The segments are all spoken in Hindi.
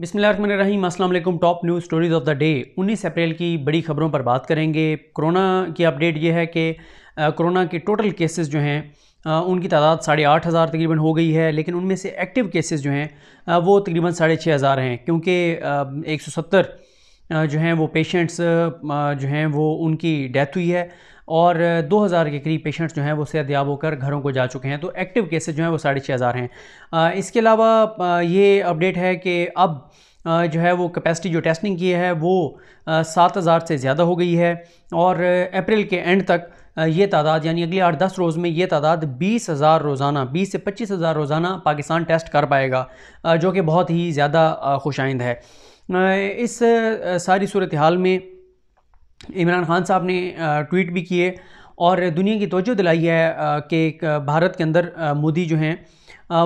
बिसमीम अल्लाम top news stories of the day 19 April की बड़ी खबरों पर बात करेंगे कोरोना की अपडेट ये है कि कोरोना के टोटल केसेस जो हैं उनकी तादाद साढ़े आठ हज़ार तकरीबन हो गई है लेकिन उनमें से एक्टिव केसेस जो हैं वो तकरीबन साढ़े छः हज़ार हैं क्योंकि एक सौ सत्तर जो हैं वो पेशेंट्स जो हैं वो उनकी डेथ हुई है और 2000 के करीब पेशेंट्स जो हैं वो सेहतयाब होकर घरों को जा चुके हैं तो एक्टिव केसेज जो हैं वो साढ़े छः हज़ार हैं इसके अलावा ये अपडेट है कि अब जो है वो कैपेसिटी जो टेस्टिंग की है वो सात हज़ार से ज़्यादा हो गई है और अप्रैल के एंड तक ये तादाद यानी अगले आठ दस रोज़ में ये तादाद बीस हज़ार रोज़ाना बीस से पच्चीस हज़ार रोज़ाना पाकिस्तान टेस्ट कर पाएगा जो कि बहुत ही ज़्यादा खुशाइंद है इस सारी सूरत हाल में इमरान खान साहब ने ट्वीट भी किए और दुनिया की तोजो दिलाई है कि भारत के अंदर मोदी जो हैं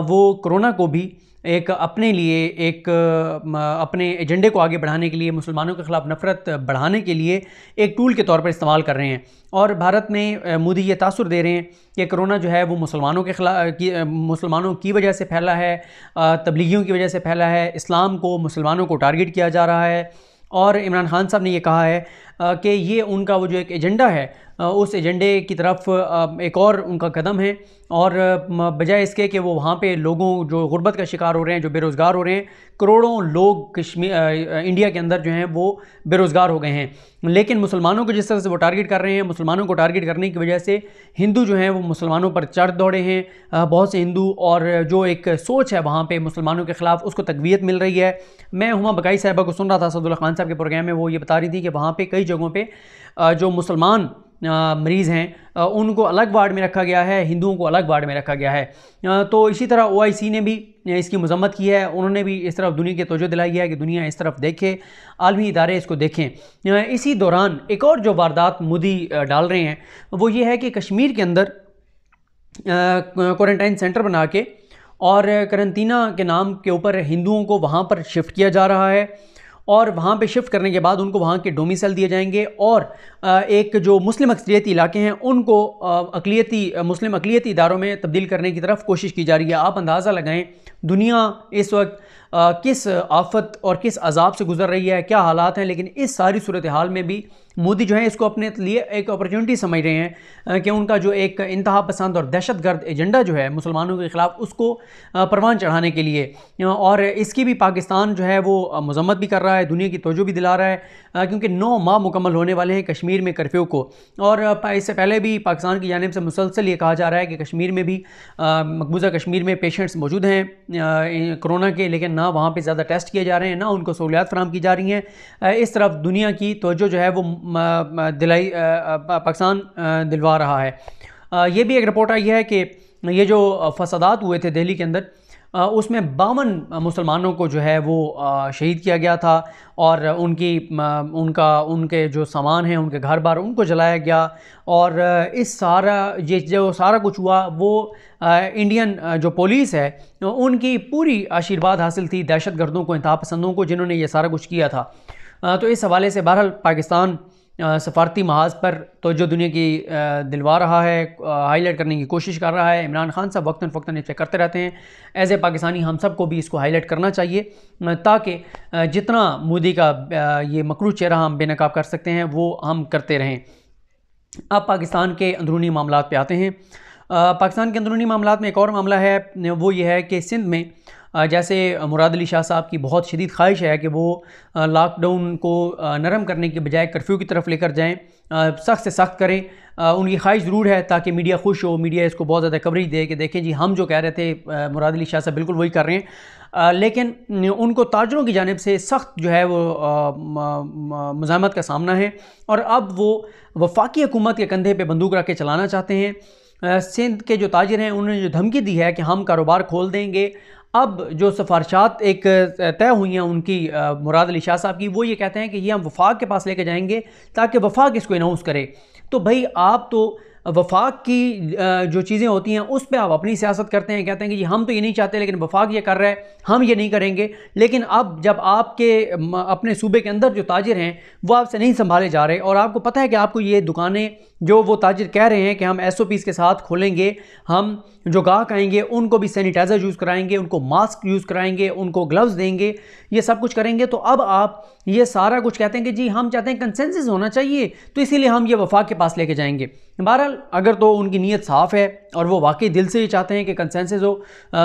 वो कोरोना को भी एक अपने लिए एक अपने एजेंडे को आगे बढ़ाने के लिए मुसलमानों के ख़िलाफ़ नफ़रत बढ़ाने के लिए एक टूल के तौर पर इस्तेमाल कर रहे हैं और भारत में मोदी ये तासर दे रहे हैं कि कोरोना जो है वो मुसलमानों के खिला मुसलमानों की वजह से फैला है तबलीगियों की वजह से फैला है इस्लाम को मुसलमानों को टारगेट किया जा रहा है और इमरान खान साहब ने ये कहा है कि ये उनका वो जो एक एजेंडा है उस एजेंडे की तरफ एक और उनका कदम है और बजाय इसके कि वो वहाँ पे लोगों जो गुरबत का शिकार हो रहे हैं जो बेरोज़गार हो रहे हैं करोड़ों लोग कश्मीर इंडिया के अंदर जो हैं वो बेरोज़गार हो गए हैं लेकिन मुसलमानों को जिस तरह से वो टारगेट कर रहे हैं मुसलमानों को टारगेट करने की वजह से हिंदू जो हैं वो मुसलमानों पर चढ़ दौड़े हैं बहुत से हिंदू और जो एक सोच है वहाँ पर मुसलमानों के ख़िलाफ़ उसको तकवीत मिल रही है मैं हुमा बकाई साहबा को सुन रहा था सदुल्ला खान साहब के प्रोग्राम में वो ये बता रही थी कि वहाँ पर कई जगहों पर जो मुसलमान मरीज़ हैं उनको अलग वार्ड में रखा गया है हिंदुओं को अलग वार्ड में रखा गया है तो इसी तरह ओ ने भी इसकी मजम्मत की है उन्होंने भी इस तरफ दुनिया की तोजह दिलाई है कि दुनिया इस तरफ देखे आलमी इदारे इसको देखें इसी दौरान एक और जो वारदात मोदी डाल रहे हैं वो ये है कि कश्मीर के अंदर क्वारंटाइन सेंटर बना के और करंतना के नाम के ऊपर हिंदुओं को वहाँ पर शिफ्ट किया जा रहा है और वहाँ पे शिफ्ट करने के बाद उनको वहाँ के डोमिसल दिए जाएंगे और एक जो मुस्लिम अक्सरियती इलाके हैं उनको अकलीती मुस्लिम अकलीती इदारों में तब्दील करने की तरफ कोशिश की जा रही है आप अंदाज़ा लगाएं दुनिया इस वक्त आ, किस आफत और किस अजाब से गुजर रही है क्या हालात हैं लेकिन इस सारी सूरत हाल में भी मोदी जो है इसको अपने लिए एक अपॉर्चुनिटी समझ रहे हैं कि उनका जो एक इंतहा पसंद और दहशत गर्द एजेंडा जो है मुसलमानों के ख़िलाफ़ उसको परवान चढ़ाने के लिए और इसकी भी पाकिस्तान जो है वो मजम्मत भी कर रहा है दुनिया की तोजो भी दिला रहा है क्योंकि नौ माह मुकम्मल होने वाले हैं कश्मीर में कर्फ्यू को और इससे पहले भी पाकिस्तान की जानब से मुसलसल ये कहा जा रहा है कि कश्मीर में भी मकबूजा कश्मीर में पेशेंट्स मौजूद हैं कोरोना के लेकिन ना वहाँ पे ज़्यादा टेस्ट किए जा रहे हैं ना उनको सहूलियात फराम की जा रही हैं इस तरफ दुनिया की तोजो जो है वो दिलाई पाकिस्तान दिलवा रहा है ये भी एक रिपोर्ट आई है कि ये जो फसादात हुए थे दिल्ली के अंदर उसमें बावन मुसलमानों को जो है वो शहीद किया गया था और उनकी उनका उनके जो सामान हैं उनके घर बार उनको जलाया गया और इस सारा ये जो सारा कुछ हुआ वो इंडियन जो पुलिस है उनकी पूरी आशीर्वाद हासिल थी दहशत गर्दों को इंतहा पसंदों को जिन्होंने ये सारा कुछ किया था तो इस हवाले से बहरहाल पाकिस्तान सफारती महाज पर तोजो दुनिया की दिलवा रहा है हाईलाइट करने की कोशिश कर रहा है इमरान खान साहब वक्ता फ़क्ता इसे करते रहते हैं एज ए पाकिस्तानी हम सब को भी इसको हाईलाइट करना चाहिए ताकि जितना मोदी का ये मकरू चेहरा हम बेनकाब कर सकते हैं वो हम करते रहें अब पाकिस्तान के अंदरूनी मामला पे आते हैं पाकिस्तान के अंदरूनी मामला में एक और मामला है वो ये है कि सिंध में जैसे मुराद अली शाह साहब की बहुत शदीद ख्वाहिश है कि वो लॉकडाउन को नरम करने के बजाय कर्फ्यू की तरफ लेकर जाएँ सख्त से सख्त करें उनकी ख्वाहिश ज़रूर है ताकि मीडिया खुश हो मीडिया इसको बहुत ज़्यादा कवरेज दे कि देखें जी हम जो कह रहे थे मुराद अली शाह साहब बिल्कुल वही कर रहे हैं लेकिन उनको ताजरों की जानब से सख्त जो है वो मजामत का सामना है और अब वो वफाकी हुकूमत के कंधे पर बंदूक रख के चलाना चाहते हैं सिंध के जो ताजर हैं उन्होंने जो धमकी दी है कि हम कारोबार खोल देंगे अब जो सफारशात एक तय हुई हैं उनकी मुराद अली शाह साहब की वो ये कहते हैं कि ये हम वफाक के पास लेके जाएंगे ताकि वफाक इसको अनाउंस करे तो भाई आप तो वफाक की जो चीज़ें होती हैं उस पर आप अपनी सियासत करते हैं कहते हैं कि जी हम तो ये नहीं चाहते लेकिन वफाक ये कर रहा है हम ये नहीं करेंगे लेकिन अब जब आपके अपने सूबे के अंदर जो ताजर हैं वो आपसे नहीं संभाले जा रहे और आपको पता है कि आपको ये दुकानें जो वो ताजिर कह रहे हैं कि हम एस के साथ खोलेंगे हम जो गाहक आएंगे उनको भी सैनिटाइज़र यूज़ कराएंगे उनको मास्क यूज़ कराएंगे उनको ग्लव्स देंगे ये सब कुछ करेंगे तो अब आप ये सारा कुछ कहते हैं कि जी हम चाहते हैं कंसेंसस होना चाहिए तो इसीलिए हम ये वफाक के पास लेके जाएंगे बहरहाल अगर तो उनकी नीयत साफ़ है और वो वाकई दिल से ही चाहते हैं कि कंसेंसिस हो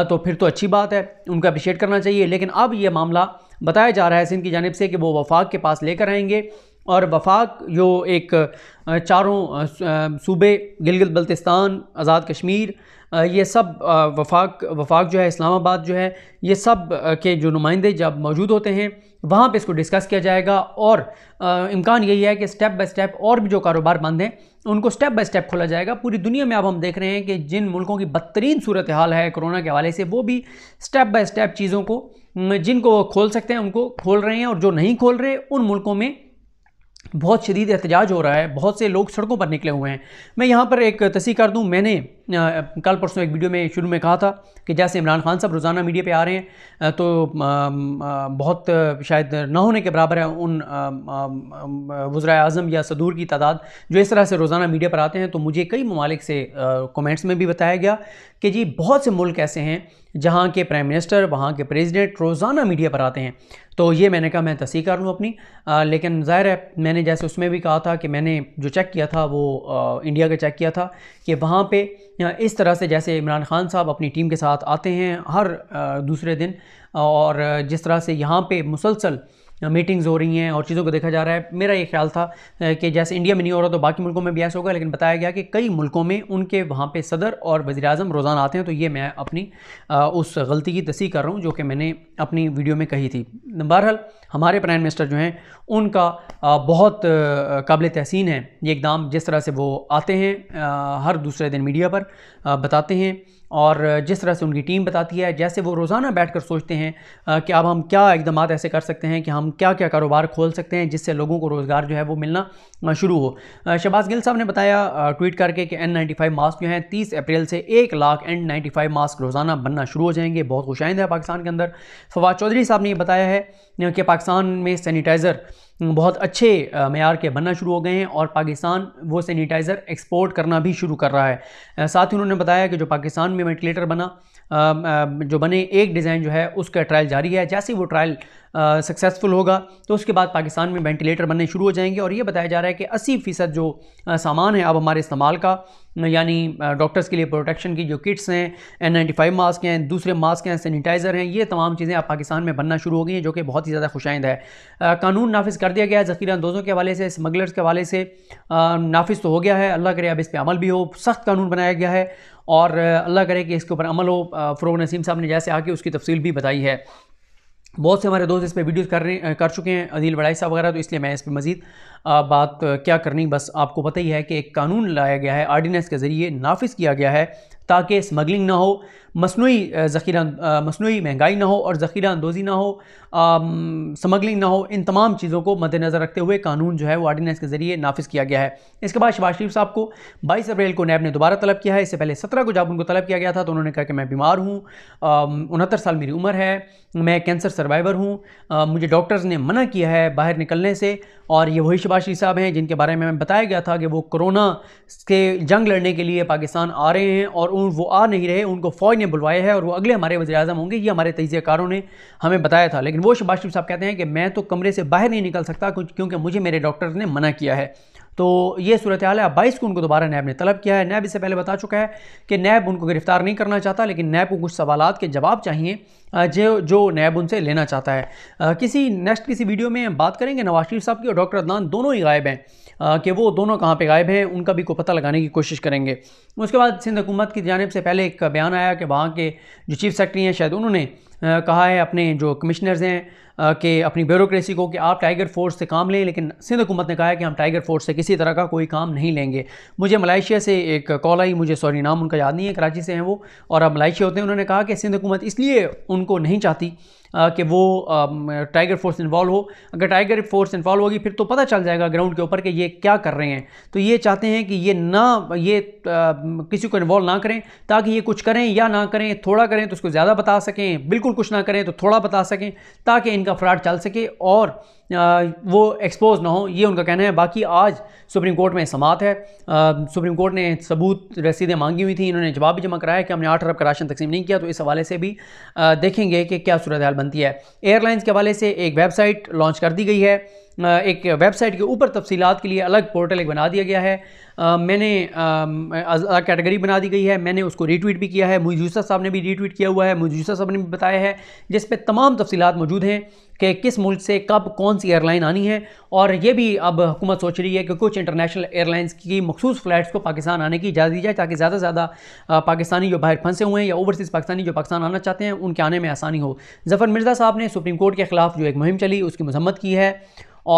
तो फिर तो अच्छी बात है उनको अप्रिशिएट करना चाहिए लेकिन अब ये मामला बताया जा रहा है सिंध की जानब से कि वो वफाक के पास लेकर आएंगे और वफाक जो एक चारों सूबे गिलगित बल्तिस्तान आज़ाद कश्मीर ये सब वफाक वफाक जो है इस्लामाबाद जो है ये सब के जो नुमाइंदे जब मौजूद होते हैं वहाँ पे इसको डिस्कस किया जाएगा और इम्कान यही है कि स्टेप बाय स्टेप और भी जो कारोबार बंद हैं उनको स्टेप बाय स्टेप खोला जाएगा पूरी दुनिया में अब हम देख रहे हैं कि जिन मुल्कों की बदतरीन सूरत हाल है कोरोना के हवाले से वो भी स्टेप बाय स्टेप चीज़ों को जिनको वो खोल सकते हैं उनको खोल रहे हैं और जो नहीं खोल रहे उन मुल्कों में बहुत शदीद एहतजाज हो रहा है बहुत से लोग सड़कों पर निकले हुए हैं मैं यहाँ पर एक तसी कर दूँ मैंने कल परसों एक वीडियो में शुरू में कहा था कि जैसे इमरान खान साहब रोज़ाना मीडिया पे आ रहे हैं तो बहुत शायद ना होने के बराबर है उन वज्रा अजम या सदूर की तादाद जो इस तरह से रोज़ाना मीडिया पर आते हैं तो मुझे कई ममालिक से कमेंट्स में भी बताया गया कि जी बहुत से मुल्क ऐसे हैं जहाँ के प्राइम मिनिस्टर वहाँ के प्रेसिडेंट रोज़ाना मीडिया पर आते हैं तो ये मैंने कहा मैं तस्ह कर लूँ अपनी आ, लेकिन ज़ाहिर है मैंने जैसे उसमें भी कहा था कि मैंने जो चेक किया था वो आ, इंडिया का चेक किया था कि वहाँ पे इस तरह से जैसे इमरान खान साहब अपनी टीम के साथ आते हैं हर आ, दूसरे दिन और जिस तरह से यहाँ पे मुसलसल मीटिंग्स हो रही हैं और चीज़ों को देखा जा रहा है मेरा ये ख्याल था कि जैसे इंडिया में नहीं हो रहा तो बाकी मुल्कों में भी ऐसा होगा लेकिन बताया गया कि कई मुल्कों में उनके वहाँ पर सदर और वजी अजम रोज़ाना आते हैं तो ये मैं अपनी उस गलती की तस्ह कर रहा हूँ जो कि मैंने अपनी वीडियो में कही थी बहरहाल हमारे प्राइम मिनिस्टर जो हैं उनका बहुत काबिल तहसीन है ये एकदम जिस तरह से वो आते हैं हर दूसरे दिन मीडिया पर बताते हैं और जिस तरह से उनकी टीम बताती है जैसे वो रोज़ाना बैठ कर सोचते हैं कि अब हम क्या इकदाम ऐसे कर सकते हैं कि हम क्या क्या कारोबार खोल सकते हैं जिससे लोगों को रोज़गार जो है वो मिलना शुरू हो शहबाज गिल साहब ने बताया ट्वीट करके कि एन नाइन्टी फाइव मास्क जो हैं तीस अप्रैल से एक lakh N ninety five mask रोज़ाना बनना शुरू हो जाएंगे बहुत खुशाइंद है पाकिस्तान के अंदर फवाद चौधरी साहब ने बताया है कि पाकिस्तान में सैनिटाइज़र बहुत अच्छे मैार के बनना शुरू हो गए हैं और पाकिस्तान वो सैनिटाइज़र एक्सपोर्ट करना भी शुरू कर रहा है साथ ही उन्होंने बताया कि जो पाकिस्तान में वेंटिलेटर बना जो बने एक डिज़ाइन जो है उसका ट्रायल जारी है जैसे वो ट्रायल सक्सेसफुल होगा तो उसके बाद पाकिस्तान में वेंटिलेटर बनने शुरू हो जाएंगे और ये बताया जा रहा है कि अस्सी फ़ीसद जो सामान है अब हमारे इस्तेमाल का यानी डॉक्टर्स के लिए प्रोटेक्शन की जो किट्स हैं एन नाइन्टी फाइव मास्क हैं दूसरे मास्क हैं सैनिटाइज़र हैं ये तमाम चीज़ें अब पाकिस्तान में बनना शुरू हो गई हैं जो कि बहुत ही ज़्यादा खुशाइंद है कानून नाफिज कर दिया गया है ज़खीरा अंदोज़ों के हवाले से स्मगलर्स के हवाले से नाफिज तो हो गया है अल्लाह करे अब इस पर अमल भी हो सख्त कानून बनाया गया है और अल्लाह करे कि इसके ऊपर अमल हो फ़रोग नसीम साहब ने जैसे आके उसकी तफसील भी बताई है बहुत से हमारे दोस्त इस पर वीडियोज़ कर रहे कर चुके हैं अनिल बड़ाई साहब वगैरह तो इसलिए मैं इस पर मज़ीद बात क्या करनी बस आपको पता ही है कि एक कानून लाया गया है आर्डीनेंस के ज़रिए नाफिज किया गया है ताकि स्मगलिंग ना हो मसनू ज़ख़ीरा मसनू महंगाई ना हो और ज़ख़ीरा अंदोज़ी ना हो स्मगलिंग ना हो इन तमाम चीज़ों को मद्देनज़र रखते हुए कानून जो है वो आर्डीनेंस के ज़रिए नाफिज किया गया है इसके बाद शबाज शरीफ साहब को बाईस अप्रैल को नैब ने दोबारा तलब किया है इससे पहले सत्रह को जब उनको तलब किया गया था तो उन्होंने कहा कि मैं बीमार हूँ उनहत्तर साल मेरी उम्र है मैं कैंसर सर्वाइवर हूँ मुझे डॉक्टर्स ने मना किया है बाहर निकलने से और ये वही शबाज शरीफ साहब हैं जिनके बारे में बताया गया था कि वो कोरोना के जंग लड़ने के लिए पाकिस्तान आ रहे हैं और उन वो आ नहीं रहे उनको फ़ौज ने बुलवाया है और वो अगले हमारे वजी अजम होंगे ये हमारे तजियाकारों ने हमें बताया था लेकिन वो शबाशिफ साहब कहते हैं कि मैं तो कमरे से बाहर नहीं निकल सकता क्योंकि मुझे मेरे डॉक्टर ने मना किया है तो ये सूरत हाल है बाईस को उनको दोबारा नैब ने तलब किया है नैब इससे पहले बता चुका है कि नैब उनको गिरफ्तार नहीं करना चाहता लेकिन नैब को कुछ सवाल के जवाब चाहिए जो जो नैब उनसे लेना चाहता है किसी नेक्स्ट किसी वीडियो में हम बात करेंगे नवाज शरीफ साहब की और डॉक्टर अदनान दोनों ही गायब हैं कि वो दोनों कहाँ पर गायब हैं उनका भी को पता लगाने की कोशिश करेंगे उसके बाद सिंध हुकूमत की जानब से पहले एक बयान आया कि वहाँ के जो चीफ सेक्रेटरी हैं शायद उन्होंने कहा है अपने जो कमिश्नर्स हैं कि अपनी ब्यूरोसी को कि आप टाइगर फोर्स से काम लें लेकिन सिंध हुकूमत ने कहा है कि हम टाइगर फोर्स से किसी तरह का कोई काम नहीं लेंगे मुझे मलाइशिया से एक कॉल आई मुझे सॉरी नाम उनका याद नहीं है कराची से हैं वो और अब मलाइशिया होते हैं उन्होंने कहा कि सिंध हुकूमत इसलिए उनको नहीं चाहती कि वो टाइगर फोर्स इन्वॉल्व हो अगर टाइगर फोर्स इन्वॉल्व होगी फिर तो पता चल जाएगा ग्राउंड के ऊपर कि ये क्या कर रहे हैं तो ये चाहते हैं कि ये ना ये किसी को इन्वॉल्व ना करें ताकि ये कुछ करें या ना करें थोड़ा करें तो उसको ज़्यादा बता सकें बिल्कुल कुछ ना करें तो थोड़ा बता सकें ताकि इन का फ्रॉड चल सके और वो एक्सपोज ना हो ये उनका कहना है बाकी आज सुप्रीम कोर्ट में समात है सुप्रीम कोर्ट ने सबूत रसीदें मांगी हुई थी इन्होंने जवाब भी जमा कराया कि हमने आठ अरब का राशन तकसीम नहीं किया तो इस हवाले से भी देखेंगे कि क्या सूरत हाल बनती है एयरलाइंस के हवाले से एक वेबसाइट लॉन्च कर दी गई है एक वेबसाइट के ऊपर तफसीत के लिए अलग पोर्टल एक बना दिया गया है आ, मैंने अलग कैटेगरी बना दी गई है मैंने उसको रीट्वीट भी किया है मुजूसा साहब ने भी रीट्वीट किया हुआ है मुजूसा साहब ने भी बताया है जिस पर तमाम तफसीत मौजूद हैं कि किस मुल्क से कब कौन सी एयरलाइन आनी है और ये भी अब हुकूमत सोच रही है कि कुछ इंटरनेशनल एयरलाइंस की मखसूस फ़्लाइट्स को पाकिस्तान आने की इजाज़त दी जाए ताकि ज़्यादा से ज़्यादा पाकिस्तानी जो बाहर फंसे हुए हैं या ओवरसीज़ पाकिस्तानी जो पाकिस्तान आना चाहते हैं उनके आने में आसानी हो जफर मिर्ज़ा साहब ने सुप्रीम कोर्ट के ख़िलाफ़ जो एक मुहिम चली उसकी मजम्मत की है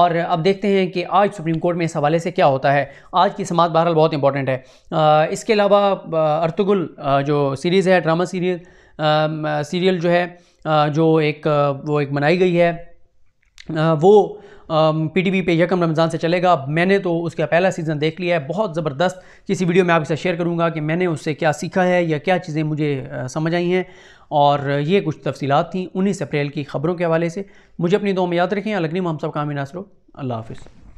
और अब देखते हैं कि आज सुप्रीम कोर्ट में इस हवाले से क्या होता है आज की समात बहरहाल बहुत इंपॉर्टेंट है इसके अलावा अरतगुल जो सीरीज़ है ड्रामा सीरियल सीरियल जो है जो एक वो एक मनाई गई है वो पी टी वी पे यकम रमज़ान से चलेगा मैंने तो उसका पहला सीज़न देख लिया है बहुत ज़बरदस्त किसी वीडियो में आपके साथ शेयर करूँगा कि मैंने उससे क्या सीखा है या क्या चीज़ें मुझे समझ आई हैं और ये कुछ तफसीत थी उन्नीस अप्रैल की खबरों के हवाले से मुझे अपनी दो में याद रखें अलगनी मोहम्मद साहब कामिन नासरो अल्लाह हाफिज़